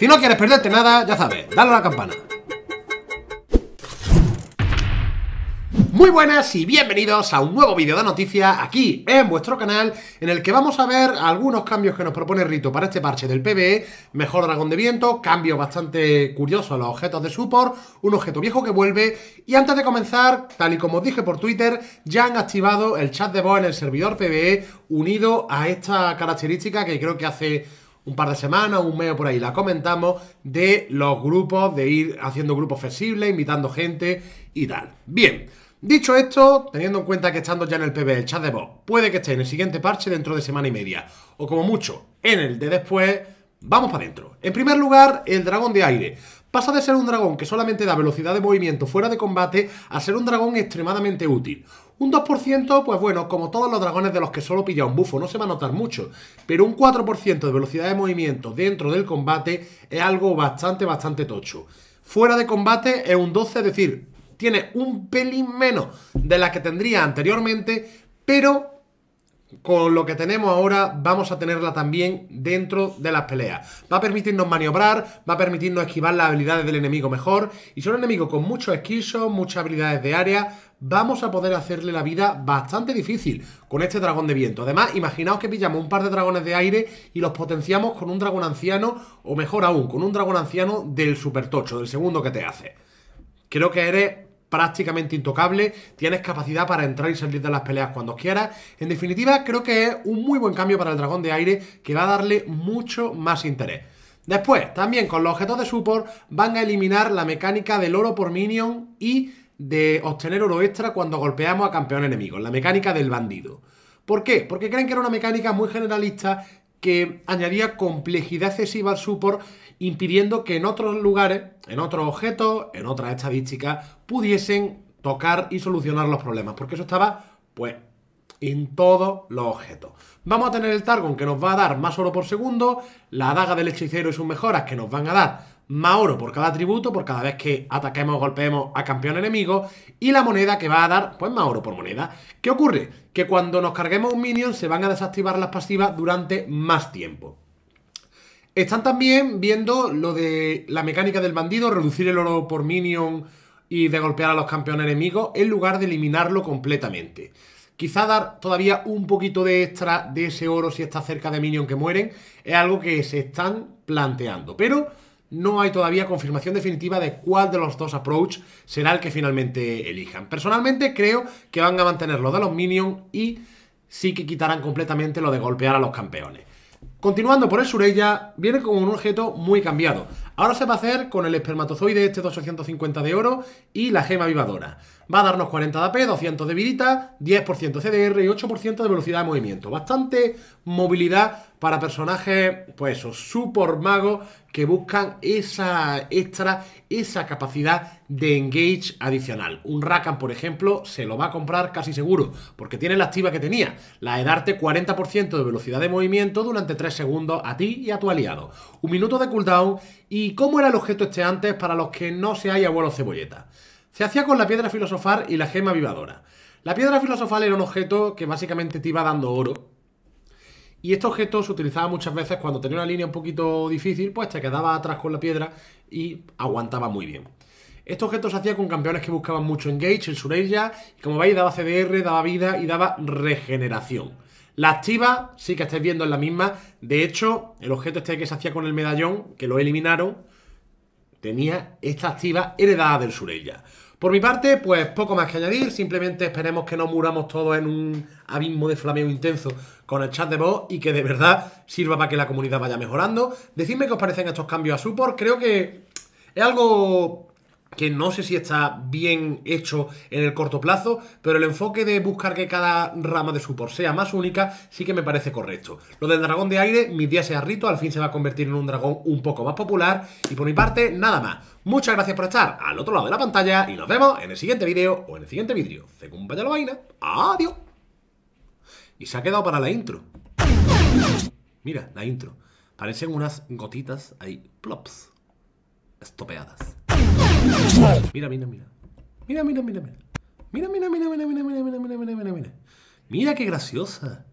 Si no quieres perderte nada, ya sabes, dale a la campana. Muy buenas y bienvenidos a un nuevo vídeo de noticias aquí en vuestro canal en el que vamos a ver algunos cambios que nos propone Rito para este parche del PBE, mejor dragón de viento, cambios bastante curiosos a los objetos de support, un objeto viejo que vuelve y antes de comenzar, tal y como os dije por Twitter, ya han activado el chat de voz en el servidor PBE, unido a esta característica que creo que hace un par de semanas, un mes por ahí, la comentamos, de los grupos, de ir haciendo grupos flexibles, invitando gente y tal. Bien, dicho esto, teniendo en cuenta que estando ya en el PB, el chat de voz, puede que esté en el siguiente parche dentro de semana y media, o como mucho, en el de después, vamos para adentro. En primer lugar, el dragón de aire. Pasa de ser un dragón que solamente da velocidad de movimiento fuera de combate a ser un dragón extremadamente útil. Un 2%, pues bueno, como todos los dragones de los que solo pilla un bufo, no se va a notar mucho, pero un 4% de velocidad de movimiento dentro del combate es algo bastante, bastante tocho. Fuera de combate es un 12, es decir, tiene un pelín menos de la que tendría anteriormente, pero con lo que tenemos ahora vamos a tenerla también dentro de las peleas. Va a permitirnos maniobrar, va a permitirnos esquivar las habilidades del enemigo mejor. Y si un enemigo con muchos skillshots, muchas habilidades de área. Vamos a poder hacerle la vida bastante difícil con este dragón de viento. Además, imaginaos que pillamos un par de dragones de aire y los potenciamos con un dragón anciano, o mejor aún, con un dragón anciano del super tocho, del segundo que te hace. Creo que eres prácticamente intocable, tienes capacidad para entrar y salir de las peleas cuando quieras. En definitiva, creo que es un muy buen cambio para el dragón de aire que va a darle mucho más interés. Después, también con los objetos de support van a eliminar la mecánica del oro por minion y de obtener oro extra cuando golpeamos a campeón enemigo, la mecánica del bandido. ¿Por qué? Porque creen que era una mecánica muy generalista que añadía complejidad excesiva al support, impidiendo que en otros lugares, en otros objetos, en otras estadísticas, pudiesen tocar y solucionar los problemas, porque eso estaba, pues, en todos los objetos. Vamos a tener el Targon que nos va a dar más oro por segundo, la daga del hechicero y sus mejoras que nos van a dar más oro por cada atributo, por cada vez que ataquemos o golpeemos a campeón enemigo, y la moneda que va a dar, pues más oro por moneda. ¿Qué ocurre? Que cuando nos carguemos un minion se van a desactivar las pasivas durante más tiempo. Están también viendo lo de la mecánica del bandido, reducir el oro por minion y de golpear a los campeones enemigos en lugar de eliminarlo completamente. Quizá dar todavía un poquito de extra de ese oro si está cerca de Minion que mueren es algo que se están planteando. Pero no hay todavía confirmación definitiva de cuál de los dos approach será el que finalmente elijan. Personalmente creo que van a mantener lo de los Minion y sí que quitarán completamente lo de golpear a los campeones. Continuando por el Surella, viene con un objeto muy cambiado. Ahora se va a hacer con el espermatozoide este 250 de oro y la gema vivadora va a darnos 40 de AP, 200 de vidita, 10% CDR y 8% de velocidad de movimiento. Bastante movilidad para personajes, pues eso, super magos que buscan esa extra, esa capacidad de engage adicional. Un Rakan, por ejemplo, se lo va a comprar casi seguro, porque tiene la activa que tenía, la de darte 40% de velocidad de movimiento durante 3 segundos a ti y a tu aliado. Un minuto de cooldown y cómo era el objeto este antes para los que no se hay vuelo cebolleta. Se hacía con la piedra filosofal y la gema vivadora. La piedra filosofal era un objeto que básicamente te iba dando oro. Y este objeto se utilizaba muchas veces cuando tenía una línea un poquito difícil, pues te quedaba atrás con la piedra y aguantaba muy bien. Este objeto se hacía con campeones que buscaban mucho engage, en Sureya, y como veis daba CDR, daba vida y daba regeneración. La activa sí que estáis viendo es la misma, de hecho el objeto este que se hacía con el medallón, que lo eliminaron, tenía esta activa heredada del Surella. Por mi parte, pues poco más que añadir, simplemente esperemos que no muramos todos en un abismo de flameo intenso con el chat de voz y que de verdad sirva para que la comunidad vaya mejorando. Decidme qué os parecen estos cambios a support, creo que es algo que no sé si está bien hecho en el corto plazo, pero el enfoque de buscar que cada rama de su por sea más única sí que me parece correcto. Lo del dragón de aire, mi días sea rito, al fin se va a convertir en un dragón un poco más popular y por mi parte, nada más. Muchas gracias por estar al otro lado de la pantalla y nos vemos en el siguiente vídeo o en el siguiente vídeo. Según vaya la vaina, adiós. Y se ha quedado para la intro. Mira, la intro. Parecen unas gotitas ahí, plops, estopeadas. Mira, mira, mira. Mira, mira, mira, mira. Mira, mira, mira, mira, mira, mira, mira, mira, mira, mira, qué graciosa.